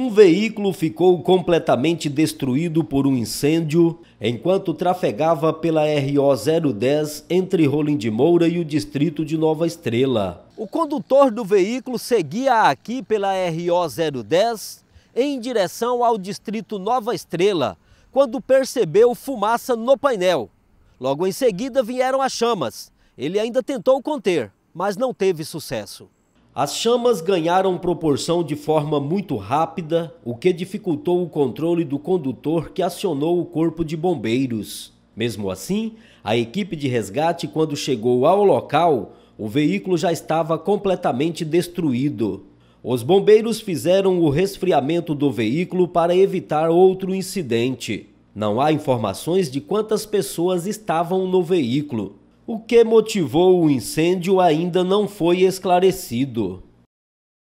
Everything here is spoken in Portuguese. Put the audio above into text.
Um veículo ficou completamente destruído por um incêndio enquanto trafegava pela RO 010 entre Rolim de Moura e o distrito de Nova Estrela. O condutor do veículo seguia aqui pela RO 010 em direção ao distrito Nova Estrela, quando percebeu fumaça no painel. Logo em seguida vieram as chamas. Ele ainda tentou conter, mas não teve sucesso. As chamas ganharam proporção de forma muito rápida, o que dificultou o controle do condutor que acionou o corpo de bombeiros. Mesmo assim, a equipe de resgate, quando chegou ao local, o veículo já estava completamente destruído. Os bombeiros fizeram o resfriamento do veículo para evitar outro incidente. Não há informações de quantas pessoas estavam no veículo. O que motivou o incêndio ainda não foi esclarecido.